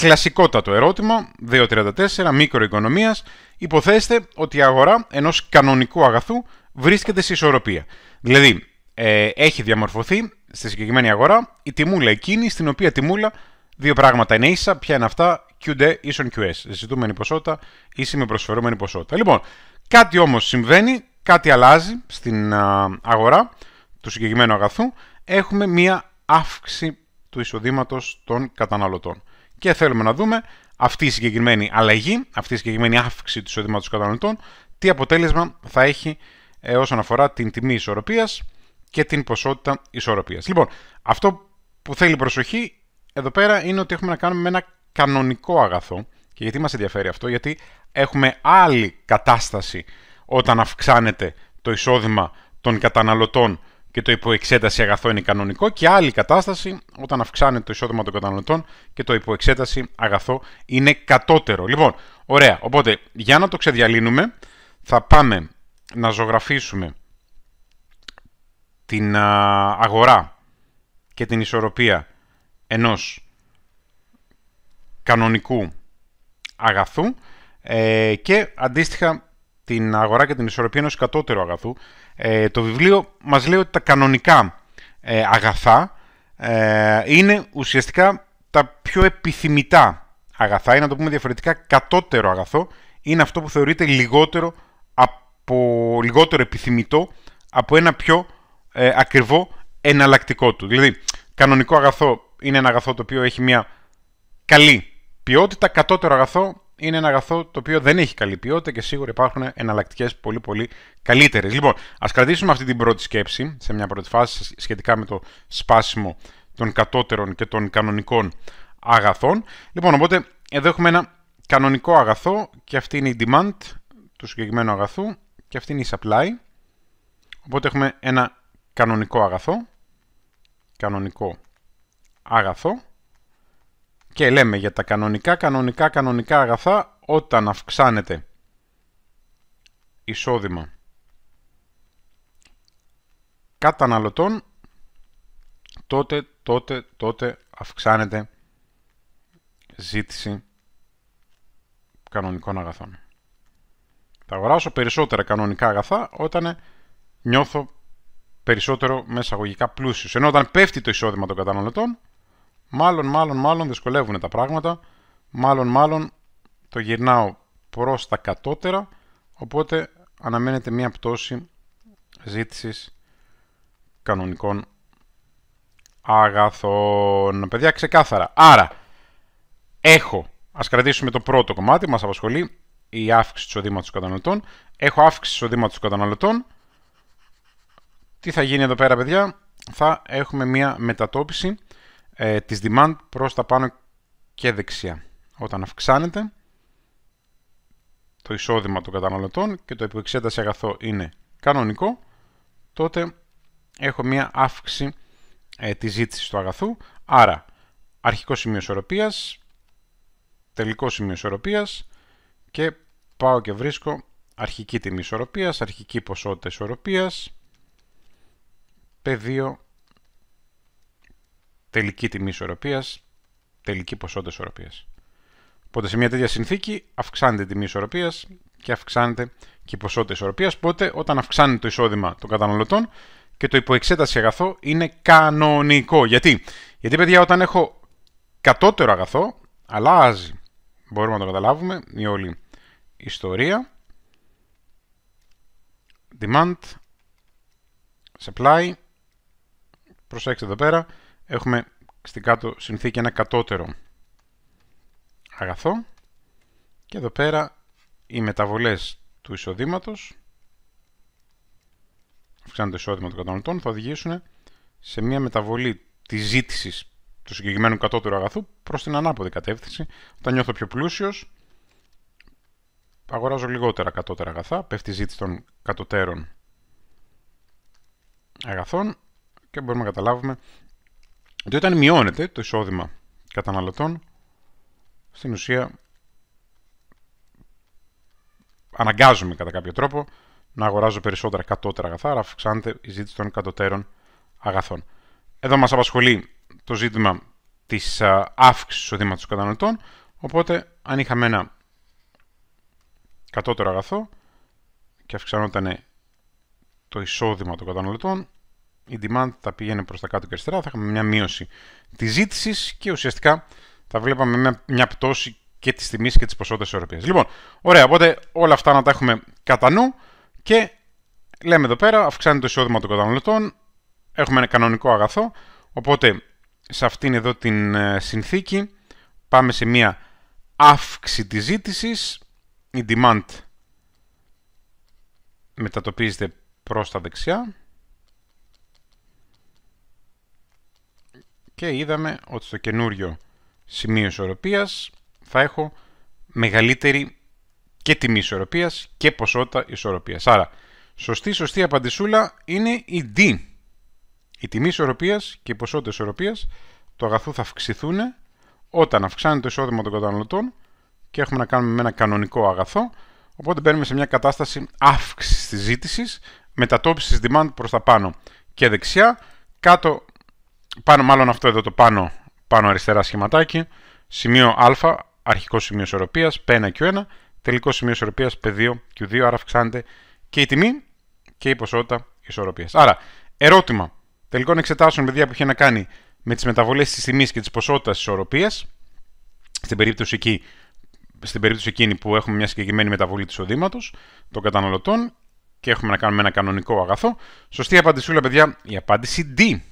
Κλασικότατο ερώτημα, 2.34, μικροοικονομίας, υποθέστε ότι η αγορά ενός κανονικού αγαθού βρίσκεται σε ισορροπία. Δηλαδή, ε, έχει διαμορφωθεί στη συγκεκριμένη αγορά η τιμούλα εκείνη, στην οποία τιμούλα δύο πράγματα είναι ίσα, ποια είναι αυτά, QD ίσον QS, ζητούμενη ποσότητα ίση με προσφερόμενη ποσότητα. Λοιπόν, κάτι όμως συμβαίνει, κάτι αλλάζει στην αγορά του συγκεκριμένου αγαθού, έχουμε μία αύξηση του εισοδήματος των καταναλωτών και θέλουμε να δούμε αυτή η συγκεκριμένη αλλαγή, αυτή η συγκεκριμένη αύξηση του εισοδήματος των καταναλωτών, τι αποτέλεσμα θα έχει ε, όσον αφορά την τιμή ισορροπίας και την ποσότητα ισορροπίας. Λοιπόν, αυτό που θέλει προσοχή εδώ πέρα είναι ότι έχουμε να κάνουμε με ένα κανονικό αγαθό. Και γιατί μας ενδιαφέρει αυτό, Γιατί έχουμε άλλη κατάσταση όταν αυξάνεται το εισόδημα των καταναλωτών και το υποεξέταση αγαθό είναι κανονικό και άλλη κατάσταση όταν αυξάνεται το εισόδημα των καταναλωτών και το υποεξέταση αγαθό είναι κατώτερο. Λοιπόν, ωραία. Οπότε, για να το ξεδιαλύνουμε, θα πάμε να ζωγραφίσουμε την αγορά και την ισορροπία ενός κανονικού αγαθού ε, και αντίστοιχα την αγορά και την ισορροπία ενός κατώτερου αγαθού. Ε, το βιβλίο μας λέει ότι τα κανονικά ε, αγαθά ε, είναι ουσιαστικά τα πιο επιθυμητά αγαθά ή να το πούμε διαφορετικά κατώτερο αγαθό είναι αυτό που θεωρείται λιγότερο, από, λιγότερο επιθυμητό από ένα πιο ε, ακριβό εναλλακτικό του. Δηλαδή, κανονικό αγαθό είναι ένα αγαθό το οποίο έχει μια καλή ποιότητα, κατώτερο αγαθό είναι ένα αγαθό το οποίο δεν έχει καλή ποιότητα και σίγουρα υπάρχουν εναλλακτικές πολύ πολύ καλύτερες. Λοιπόν, ας κρατήσουμε αυτή την πρώτη σκέψη σε μια πρώτη φάση σχετικά με το σπάσιμο των κατώτερων και των κανονικών αγαθών. Λοιπόν, οπότε εδώ έχουμε ένα κανονικό αγαθό και αυτή είναι η demand του συγκεκριμένου αγαθού και αυτή είναι η supply. Οπότε έχουμε ένα κανονικό αγαθό, κανονικό αγαθό και λέμε για τα κανονικά, κανονικά, κανονικά αγαθά όταν αυξάνεται εισόδημα καταναλωτών τότε, τότε, τότε αυξάνεται ζήτηση κανονικών αγαθών. Θα αγοράσω περισσότερα κανονικά αγαθά όταν νιώθω περισσότερο μέσα πλούσιος. Ενώ όταν πέφτει το εισόδημα των καταναλωτών, Μάλλον, μάλλον, μάλλον δυσκολεύουν τα πράγματα. Μάλλον, μάλλον το γυρνάω προς τα κατώτερα. Οπότε αναμένεται μια πτώση ζήτησης κανονικών αγαθών. Παιδιά, ξεκάθαρα. Άρα, έχω, ας κρατήσουμε το πρώτο κομμάτι που μας απασχολεί, η αύξηση του οδήματος των καταναλωτών. Έχω αύξηση του οδήματος των καταναλωτών. Τι θα γίνει εδώ πέρα, παιδιά. Θα έχουμε μια μετατόπιση ε, της demand προς τα πάνω και δεξιά. Όταν αυξάνεται το εισόδημα των καταναλωτών και το υποεξέταση αγαθό είναι κανονικό, τότε έχω μία αύξηση ε, της ζήτησης του αγαθού. Άρα, αρχικό σημείο ισορροπίας, τελικό σημείο ισορροπίας και πάω και βρίσκω αρχική τιμή ισορροπίας, αρχική ποσότητα ισορροπίας, πεδίο τελική τιμή ισορροπίας, τελική ποσότητα ισορροπίας. Οπότε σε μια τέτοια συνθήκη αυξάνεται η τιμή ισορροπίας και αυξάνεται και η ποσότητα ισορροπίας. Οπότε όταν αυξάνεται το εισόδημα των καταναλωτών και το υποεξέταση αγαθό είναι κανονικό. Γιατί, Γιατί παιδιά όταν έχω κατώτερο αγαθό αλλάζει. Μπορούμε να το καταλάβουμε η όλη ιστορία. Demand, supply, προσέξτε εδώ πέρα, έχουμε στην κάτω συνθήκη ένα κατώτερο αγαθό και εδώ πέρα οι μεταβολές του εισοδήματος αυξάνονται το εισόδημα των καταναλωτών θα οδηγήσουν σε μια μεταβολή της ζήτησης του συγκεκριμένου κατώτερου αγαθού προς την ανάποδη κατεύθυνση. Όταν νιώθω πιο πλούσιος, αγοράζω λιγότερα κατώτερα αγαθά, πέφτει η ζήτηση των κατωτέρων αγαθών και μπορούμε να καταλάβουμε ότι όταν μειώνεται το εισόδημα καταναλωτών, στην ουσία αναγκάζομαι κατά κάποιο τρόπο να αγοράζω περισσότερα κατώτερα αγαθά, άρα αυξάνεται η ζήτηση των κατωτέρων αγαθών. Εδώ μας απασχολεί το ζήτημα της αύξησης εισοδήματος των καταναλωτών, οπότε αν είχαμε ένα κατώτερο αγαθό και αυξανόταν το εισόδημα των καταναλωτών, η demand θα πηγαίνει προς τα κάτω και αριστερά, θα είχαμε μια μείωση της ζήτησης και ουσιαστικά θα βλέπαμε μια, μια πτώση και της τιμής και της ποσότητας ισορροπίας. Λοιπόν, ωραία, οπότε όλα αυτά να τα έχουμε κατά νου και λέμε εδώ πέρα, αυξάνεται το εισόδημα των καταναλωτών, έχουμε ένα κανονικό αγαθό, οπότε σε αυτήν εδώ την ε, συνθήκη πάμε σε μια αύξηση της ζήτησης, η demand μετατοπίζεται προς τα δεξιά και είδαμε ότι στο καινούριο σημείο ισορροπίας θα έχω μεγαλύτερη και τιμή ισορροπίας και ποσότητα ισορροπίας. Άρα, σωστή σωστή απαντησούλα είναι η D. Η τιμή ισορροπίας και η ποσότητα ισορροπίας του αγαθού θα αυξηθούν όταν αυξάνεται το εισόδημα των καταναλωτών και έχουμε να κάνουμε με ένα κανονικό αγαθό. Οπότε μπαίνουμε σε μια κατάσταση αύξησης της ζήτησης, μετατόπισης demand προς τα πάνω και δεξιά, κάτω πάνω, μάλλον αυτό εδώ το πάνω, πάνω αριστερά σχηματάκι, σημείο α, αρχικό σημείο π P1 Q1, τελικό σημείο π P2 Q2, άρα αυξάνεται και η τιμή και η ποσότητα ισορροπίας. Άρα, ερώτημα τελικών εξετάσεων, παιδιά, που είχε να κάνει με τις μεταβολές της τιμής και της ποσότητας ισορροπίας, στην περίπτωση εκεί στην περίπτωση εκείνη που έχουμε μια συγκεκριμένη μεταβολή του εισοδήματος των καταναλωτών και έχουμε να κάνουμε ένα κανονικό αγαθό. Σωστή απαντησούλα, παιδιά, η απάντηση D.